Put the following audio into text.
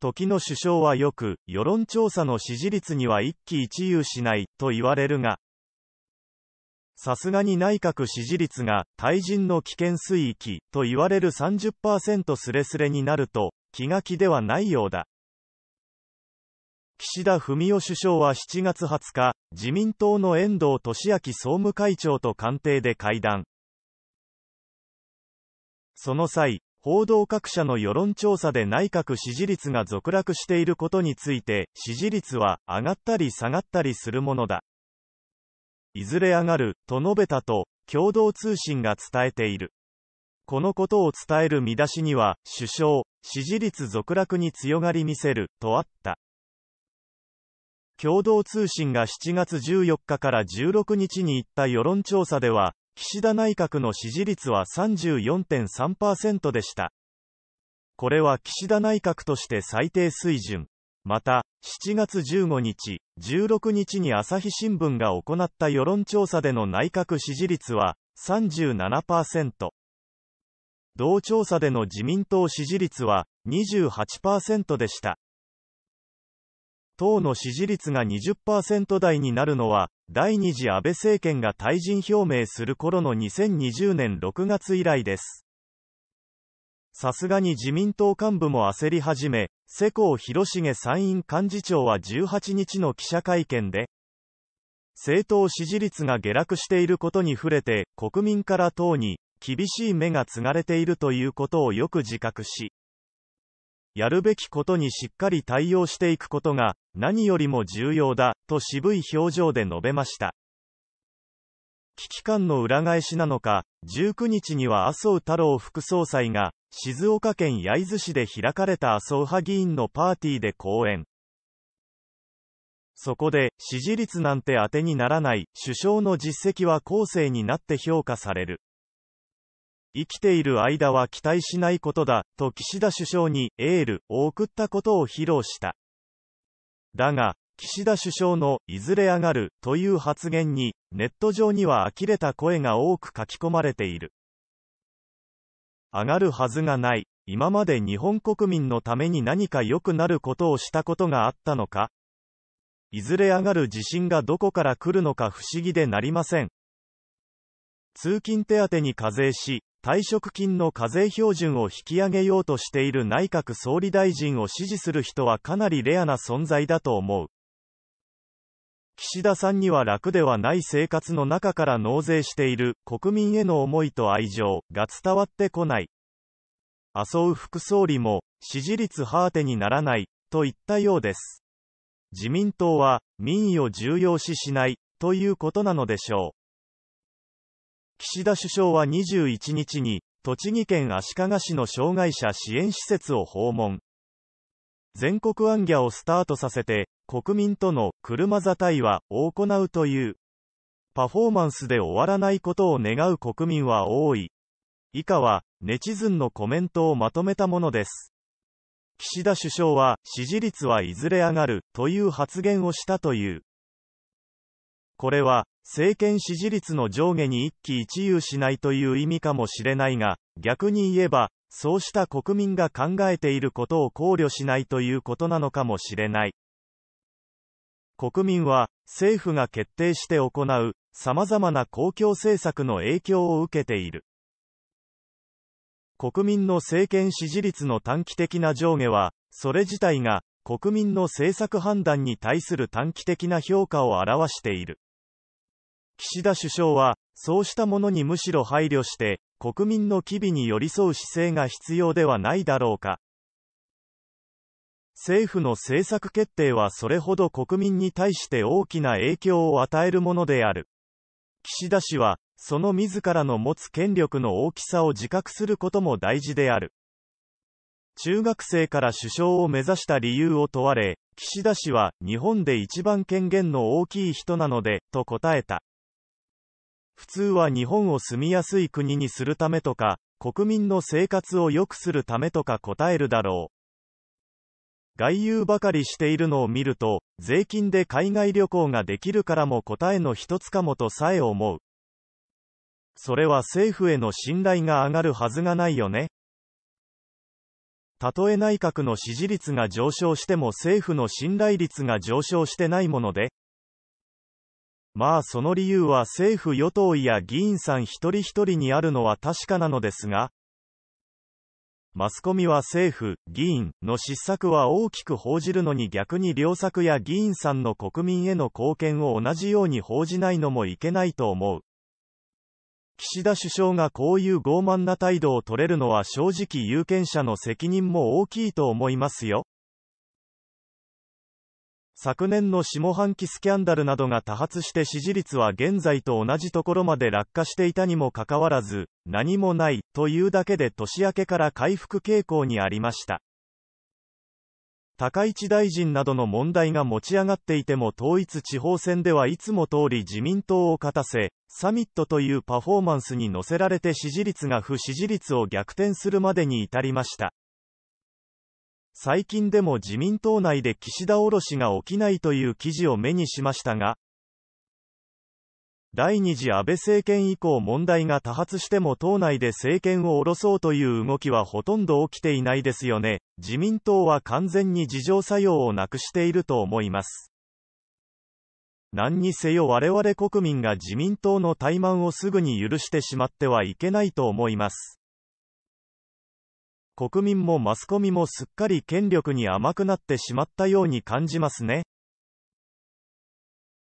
時の首相はよく、世論調査の支持率には一喜一憂しない、と言われるが、さすがに内閣支持率が、対人の危険水域、と言われる30%すれすれになると、気が気ではないようだ。岸田文雄首相は7月20日、自民党の遠藤俊明総務会長と官邸で会談。その際、報道各社の世論調査で内閣支持率が続落していることについて、支持率は上がったり下がったりするものだ。いずれ上がる、と述べたと、共同通信が伝えている。このことを伝える見出しには、首相、支持率続落に強がり見せる、とあった。共同通信が7月14日から16日に行った世論調査では、岸田内閣の支持率は34.3%でした。これは岸田内閣として最低水準。また、7月15日、16日に朝日新聞が行った世論調査での内閣支持率は37%。同調査での自民党支持率は28%でした。党の支持率が20%台になるのは、第2次安倍政権が退陣表明する頃の2020年6月以来です。さすがに自民党幹部も焦り始め、世耕弘重参院幹事長は18日の記者会見で、政党支持率が下落していることに触れて、国民から党に厳しい目が継がれているということをよく自覚し、やるべきことにしっかり対応していくことが、何よりも重要だ、と渋い表情で述べました。危機感の裏返しなのか、19日には麻生太郎副総裁が、静岡県焼津市で開かれた麻生派議員のパーティーで講演。そこで、支持率なんて当てにならない、首相の実績は後世になって評価される。生きている間は期待しないことだ、と岸田首相にエールを送ったことを披露した。だが、岸田首相のいずれ上がるという発言に、ネット上には呆れた声が多く書き込まれている。上がるはずがない。今まで日本国民のために何か良くなることをしたことがあったのかいずれ上がる地震がどこから来るのか不思議でなりません。通勤手当に課税し、退職金の課税標準を引き上げようとしている内閣総理大臣を支持する人はかなりレアな存在だと思う。岸田さんには楽ではない生活の中から納税している国民への思いと愛情が伝わってこない。麻生副総理も支持率ハーテにならないと言ったようです。自民党は民意を重要視しないということなのでしょう。岸田首相は21日に、栃木県足利市の障害者支援施設を訪問。全国アンギャをスタートさせて、国民との車座対話を行うという、パフォーマンスで終わらないことを願う国民は多い。以下は、ネチズンのコメントをまとめたものです。岸田首相は、支持率はいずれ上がる、という発言をしたという。これは、政権支持率の上下に一喜一憂しないという意味かもしれないが、逆に言えば、そうした国民が考えていることを考慮しないということなのかもしれない。国民は、政府が決定して行う、様々な公共政策の影響を受けている。国民の政権支持率の短期的な上下は、それ自体が、国民の政策判断に対する短期的な評価を表している。岸田首相は、そうしたものにむしろ配慮して、国民の機微に寄り添う姿勢が必要ではないだろうか。政府の政策決定はそれほど国民に対して大きな影響を与えるものである。岸田氏は、その自らの持つ権力の大きさを自覚することも大事である。中学生から首相を目指した理由を問われ、岸田氏は、日本で一番権限の大きい人なので、と答えた。普通は日本を住みやすい国にするためとか、国民の生活を良くするためとか答えるだろう。外遊ばかりしているのを見ると、税金で海外旅行ができるからも答えの一つかもとさえ思う。それは政府への信頼が上がるはずがないよね。たとえ内閣の支持率が上昇しても政府の信頼率が上昇してないもので、まあその理由は政府与党や議員さん一人一人にあるのは確かなのですが、マスコミは政府、議員の失策は大きく報じるのに逆に良作や議員さんの国民への貢献を同じように報じないのもいけないと思う。岸田首相がこういう傲慢な態度を取れるのは正直有権者の責任も大きいと思いますよ。昨年の下半期スキャンダルなどが多発して支持率は現在と同じところまで落下していたにもかかわらず、何もない、というだけで年明けから回復傾向にありました。高市大臣などの問題が持ち上がっていても統一地方選ではいつも通り自民党を勝たせ、サミットというパフォーマンスに乗せられて支持率が不支持率を逆転するまでに至りました。最近でも自民党内で岸田卸ろしが起きないという記事を目にしましたが、第2次安倍政権以降問題が多発しても党内で政権を下ろそうという動きはほとんど起きていないですよね。自民党は完全に自浄作用をなくしていると思います。何にせよ我々国民が自民党の怠慢をすぐに許してしまってはいけないと思います。国民もマスコミもすっかり権力に甘くなってしまったように感じますね。